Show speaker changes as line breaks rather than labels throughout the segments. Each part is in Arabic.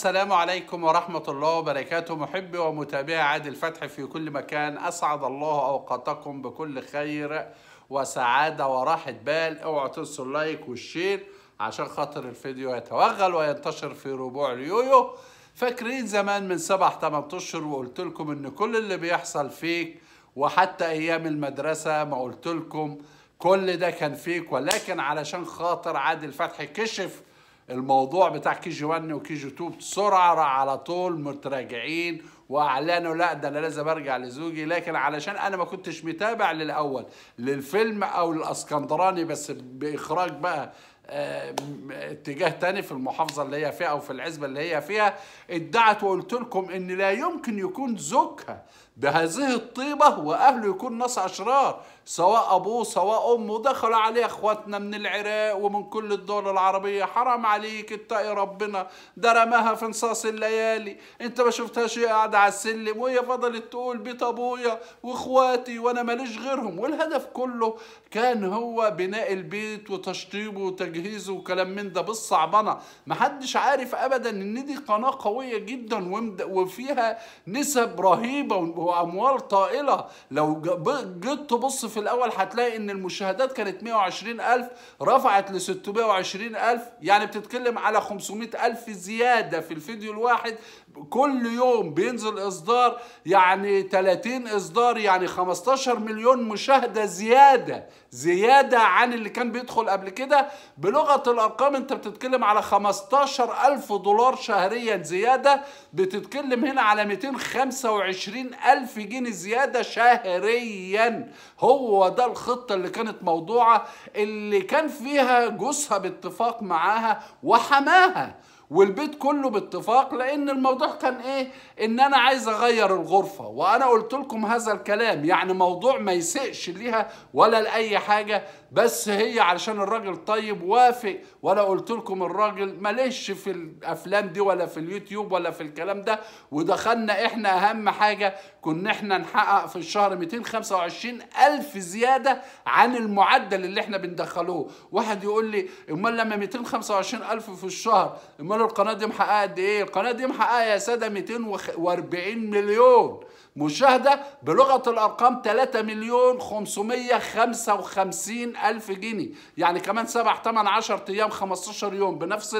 السلام عليكم ورحمة الله وبركاته محبي ومتابعي عادل فتح في كل مكان أسعد الله أوقاتكم بكل خير وسعادة وراحة بال اوعوا تنسوا اللايك والشير عشان خاطر الفيديو يتوغل وينتشر في ربوع اليويو فاكرين زمان من سبع تمن اشهر وقلت لكم ان كل اللي بيحصل فيك وحتى ايام المدرسة ما قلت لكم كل ده كان فيك ولكن علشان خاطر عادل فتحي كشف الموضوع بتاع كي جي 1 وكي جي 2 بسرعه على طول متراجعين واعلنوا لا ده انا لازم ارجع لزوجي لكن علشان انا ما كنتش متابع للاول للفيلم او الاسكندراني بس باخراج بقى آه، اتجاه تاني في المحافظة اللي هي فيها أو في العزبة اللي هي فيها ادعت وقلت لكم إن لا يمكن يكون زوجها بهذه الطيبة وأهله يكون ناس أشرار سواء أبوه سواء أمه دخل عليه إخواتنا من العراق ومن كل الدول العربية حرام عليك اتقي ربنا ده رماها في نصاص الليالي أنت ما شفتهاش قاعدة على السلم وهي فضلت تقول بيت أبويا وإخواتي وأنا ماليش غيرهم والهدف كله كان هو بناء البيت وتشطيبه وتجهيزه تجهيز وكلام من ده بالصعبنه محدش عارف ابدا ان دي قناه قويه جدا وفيها نسب رهيبه واموال طائله لو جيت تبص في الاول هتلاقي ان المشاهدات كانت 120 الف رفعت ل 620 الف يعني بتتكلم على 500 الف زياده في الفيديو الواحد كل يوم بينزل اصدار يعني 30 اصدار يعني 15 مليون مشاهده زياده زياده عن اللي كان بيدخل قبل كده بلغه الارقام انت بتتكلم على 15 الف دولار شهريا زياده بتتكلم هنا على 225 الف جنيه زياده شهريا هو ده الخطه اللي كانت موضوعه اللي كان فيها جوزها باتفاق معاها وحماها والبيت كله باتفاق لان الموضوع كان ايه ان انا عايز اغير الغرفه وانا قلت لكم هذا الكلام يعني موضوع ما يسقش ليها ولا لاي حاجه بس هي علشان الراجل طيب وافق وانا قلت لكم الراجل ماليش في الافلام دي ولا في اليوتيوب ولا في الكلام ده ودخلنا احنا اهم حاجه كنا احنا نحقق في الشهر 225 الف زياده عن المعدل اللي احنا بندخلوه واحد يقول لي امال لما 225 الف في الشهر امال القناه دي محققه قد ايه القناه دي محققه يا ساده 240 مليون مشاهدة بلغة الأرقام 3 مليون 555 ألف جنيه يعني كمان 7 8 10 أيام 15 يوم بنفس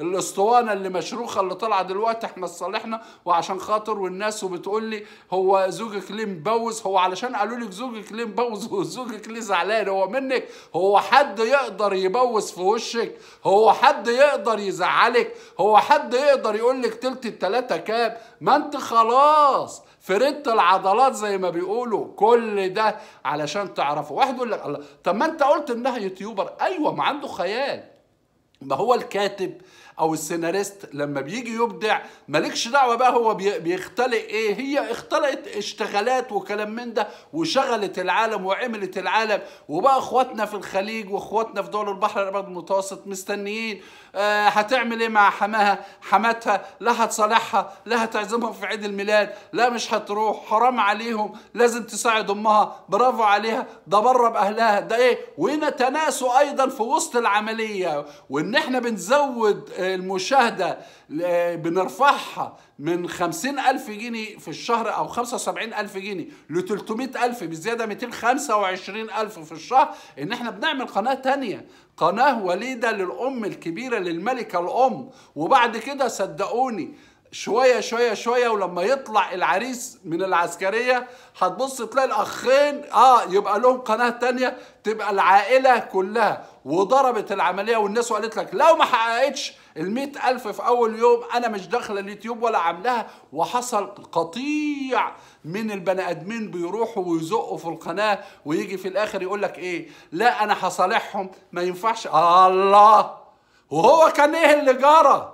الأسطوانة اللي مشروخة اللي طالعة دلوقتي احنا صالحنا وعشان خاطر والناس وبتقول لي هو زوجك ليه مبوز هو علشان قالوا لك زوجك ليه مبوز وزوجك ليه زعلان هو منك هو حد يقدر يبوز في وشك هو حد يقدر يزعلك هو حد يقدر يقول لك تلت التلاتة كام ما انت خلاص فردت العضلات زي ما بيقولوا كل ده علشان تعرفه واحد يقول لك الله طب ما انت قلت انها يوتيوبر ايوه ما عنده خيال ما هو الكاتب او السيناريست لما بيجي يبدع مالكش دعوه بقى هو بيختلق ايه هي اختلقت اشتغالات وكلام من ده وشغلت العالم وعملت العالم وبقى اخواتنا في الخليج واخواتنا في دول البحر الابيض المتوسط مستنيين آه هتعمل ايه مع حماها حماتها لا هتصالحها لا هتعزمهم في عيد الميلاد لا مش هتروح حرام عليهم لازم تساعد امها برافو عليها ده بره باهلها ده ايه ونتناسوا ايضا في وسط العمليه وان احنا بنزود المشاهدة بنرفعها من خمسين ألف جنيه في الشهر أو خمسة وسبعين ألف جنيه ل ألف بزيادة ميتين خمسة وعشرين ألف في الشهر إن إحنا بنعمل قناة تانية قناة وليدة للأم الكبيرة للملكة الأم وبعد كده صدقوني شوية شوية شوية ولما يطلع العريس من العسكرية هتبص تلاقي الأخين آه يبقى لهم قناة تانية تبقى العائلة كلها وضربت العملية والناس وقالت لك لو ما حققتش المئة ألف في أول يوم أنا مش داخلة اليوتيوب ولا عاملاها وحصل قطيع من البني آدمين بيروحوا ويزقوا في القناة ويجي في الآخر يقول لك إيه لا أنا هصالحهم ما ينفعش الله وهو كان إيه اللي جرى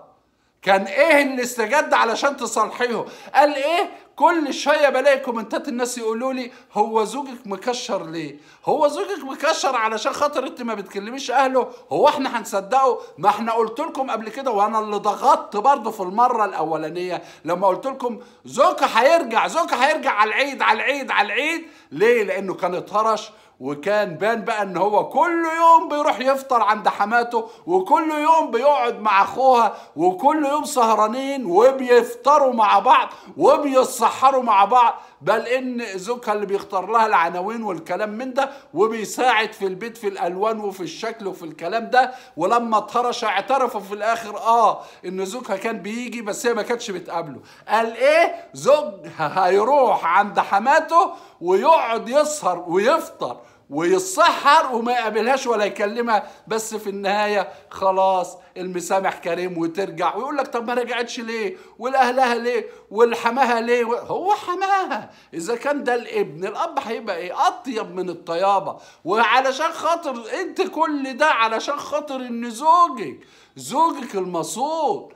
كان ايه اللي استجد علشان تصالحيهم؟ قال ايه كل شويه بلاقي كومنتات الناس يقولوا لي هو زوجك مكشر ليه هو زوجك مكشر علشان خاطر انت ما بتكلميش اهله هو احنا هنصدقه ما احنا قلت لكم قبل كده وانا اللي ضغطت برضه في المره الاولانيه لما قلت لكم زوجك هيرجع زوجك هيرجع على العيد على العيد على العيد ليه لانه كان اتهرش وكان بان بقى ان هو كل يوم بيروح يفطر عند حماته وكل يوم بيقعد مع اخوها وكل يوم سهرانين وبيفطروا مع بعض وبيتسحروا مع بعض بل ان زوجها اللي بيختار لها العناوين والكلام من ده وبيساعد في البيت في الالوان وفي الشكل وفي الكلام ده ولما اتهرش اعترفوا في الاخر اه ان زوجها كان بيجي بس هي ما كانتش بتقابله قال ايه زوجها هيروح عند حماته ويقعد يسهر ويفطر ويتسحر وما يقابلهاش ولا يكلمها بس في النهايه خلاص المسامح كريم وترجع ويقول لك طب ما رجعتش ليه والاهلها ليه والحماها ليه هو حماها اذا كان ده الابن الاب هيبقى ايه اطيب من الطيابه وعلشان خاطر انت كل ده علشان خاطر ان زوجك زوجك المصون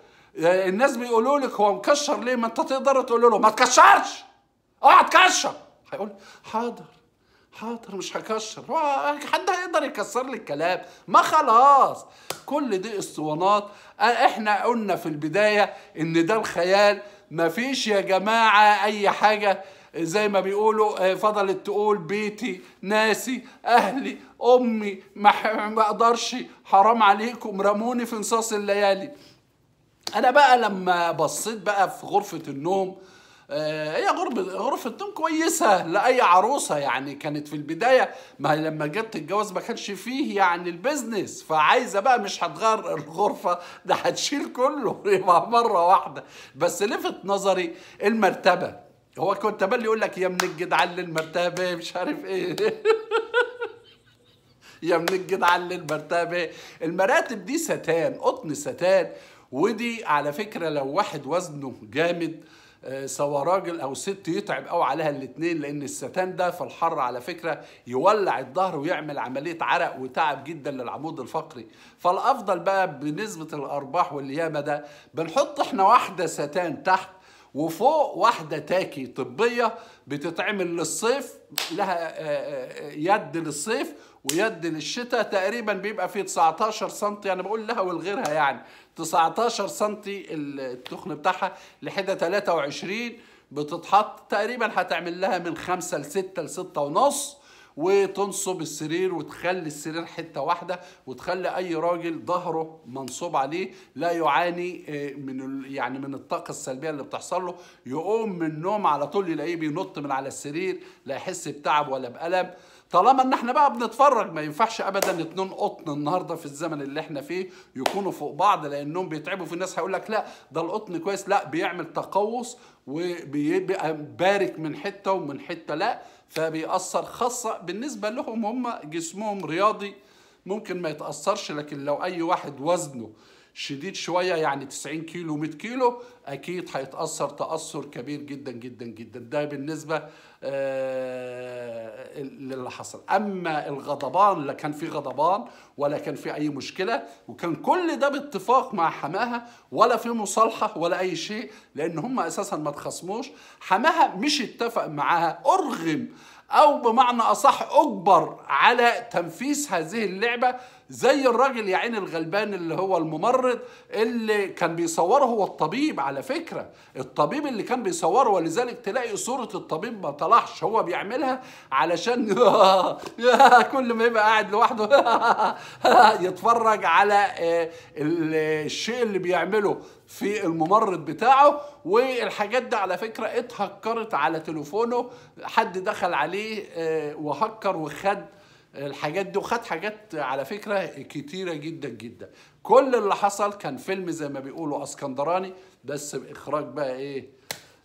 آه، الناس بيقولوا لك هو مكشر ليه ما انت تقدر تقول له ما تكشرش اوعى تكشر هيقول حاضر حاضر مش هكشر حد هيقدر يكسر لي الكلام ما خلاص كل دي اسطوانات احنا قلنا في البداية ان ده الخيال مفيش يا جماعة اي حاجة زي ما بيقولوا آه، فضلت تقول بيتي ناسي اهلي امي ما اقدرش حرام عليكم رموني في نصاص الليالي انا بقى لما بصيت بقى في غرفة النوم آه، هي غربة غرفة نوم كويسة لأي عروسة يعني كانت في البداية ما لما جت تتجوز ما كانش فيه يعني البزنس فعايزة بقى مش هتغير الغرفة ده هتشيل كله يبقى مرة واحدة بس لفت نظري المرتبة هو كنت بالي يقول لك يا من الجدعان للمرتبة مش عارف ايه يا من الجدعان للمرتبة المراتب دي ستان قطن ستان ودي على فكرة لو واحد وزنه جامد آه، سواء راجل او ست يتعب قوي عليها الاثنين لان الستان ده في الحر على فكره يولع الظهر ويعمل عمليه عرق وتعب جدا للعمود الفقري فالافضل بقى بنسبه الارباح والليامه ده بنحط احنا واحده ستان تحت وفوق واحدة تاكي طبية بتتعمل للصيف لها آه، آه، يد للصيف ويد للشتاء تقريبا بيبقى فيه 19 سم يعني بقول لها ولغيرها يعني 19 سم التخن بتاعها لحدة 23 بتتحط تقريبا هتعمل لها من 5 ل 6 ل 6 ونص وتنصب السرير وتخلي السرير حته واحده وتخلي اي راجل ظهره منصوب عليه لا يعاني آه، من يعني من الطاقه السلبيه اللي بتحصل له يقوم من النوم على طول يلاقيه بينط من على السرير لا يحس بتعب ولا بألم طالما ان احنا بقى بنتفرج ما ينفعش ابدا اتنين قطن النهارده في الزمن اللي احنا فيه يكونوا فوق بعض لانهم بيتعبوا في الناس هيقول لك لا ده القطن كويس لا بيعمل تقوس وبيبقى بارك من حته ومن حته لا فبيأثر خاصه بالنسبه لهم هم جسمهم رياضي ممكن ما يتأثرش لكن لو اي واحد وزنه شديد شويه يعني 90 كيلو 100 كيلو اكيد هيتاثر تاثر كبير جدا جدا جدا ده بالنسبه آه، للي حصل اما الغضبان لا كان في غضبان ولا كان في اي مشكله وكان كل ده باتفاق مع حماها ولا في مصالحه ولا اي شيء لان هم اساسا ما تخصموش حماها مش اتفق معاها ارغم او بمعنى اصح اجبر على تنفيذ هذه اللعبه زي الراجل يا عيني الغلبان اللي هو الممرض اللي كان بيصوره هو الطبيب على فكرة الطبيب اللي كان بيصوره ولذلك تلاقي صورة الطبيب ما طلعش هو بيعملها علشان كل ما يبقى قاعد لوحده يتفرج على آه، الشيء اللي بيعمله في الممرض بتاعه والحاجات دي على فكرة اتهكرت على تليفونه حد دخل عليه آه، وهكر وخد الحاجات دي وخد حاجات على فكره كتيره جدا جدا كل اللي حصل كان فيلم زي ما بيقولوا اسكندراني بس باخراج بقى ايه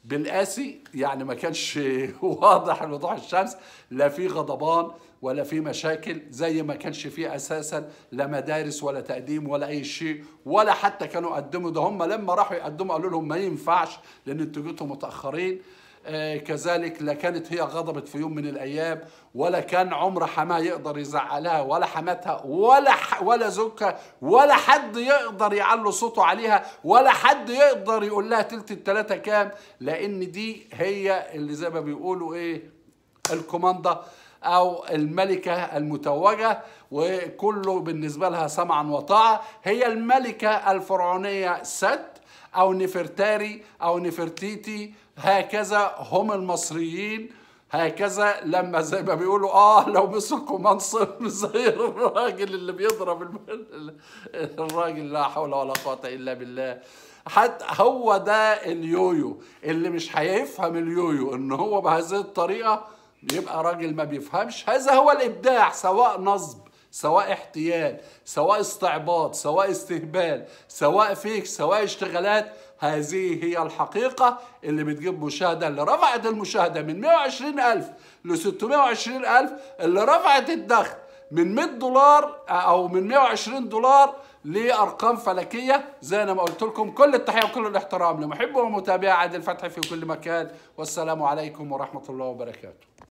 بالقاسي يعني ما كانش واضح وضوح الشمس لا في غضبان ولا في مشاكل زي ما كانش فيه اساسا لا مدارس ولا تقديم ولا اي شيء ولا حتى كانوا قدموا ده هم لما راحوا يقدموا قالوا لهم ما ينفعش لان انتوا جيتوا متاخرين آه، كذلك لا كانت هي غضبت في يوم من الايام ولا كان عمر حماه يقدر يزعلها ولا حماتها ولا ولا زوجها ولا حد يقدر يعلو صوته عليها ولا حد يقدر يقول لها تلت التلاته كام لان دي هي اللي زي ما بيقولوا ايه الكوماندا او الملكه المتوجه وكله بالنسبه لها سمعا وطاعه هي الملكه الفرعونيه ست أو نفرتاري أو نفرتيتي هكذا هم المصريين هكذا لما زي ما بيقولوا اه لو مسكوا منصب زي الراجل اللي بيضرب الراجل لا حول ولا قوه الا بالله حتى هو ده اليويو اللي مش هيفهم اليويو ان هو بهذه الطريقه بيبقى راجل ما بيفهمش هذا هو الابداع سواء نصب سواء احتيال سواء استعباط سواء استهبال سواء فيك سواء اشتغالات هذه هي الحقيقة اللي بتجيب مشاهدة اللي رفعت المشاهدة من 120 ألف ل 620 ألف اللي رفعت الدخل من 100 دولار أو من 120 دولار لارقام فلكيه زي انا ما قلت لكم كل التحيه وكل الاحترام لمحب ومتابعي عادل فتحي في كل مكان والسلام عليكم ورحمه الله وبركاته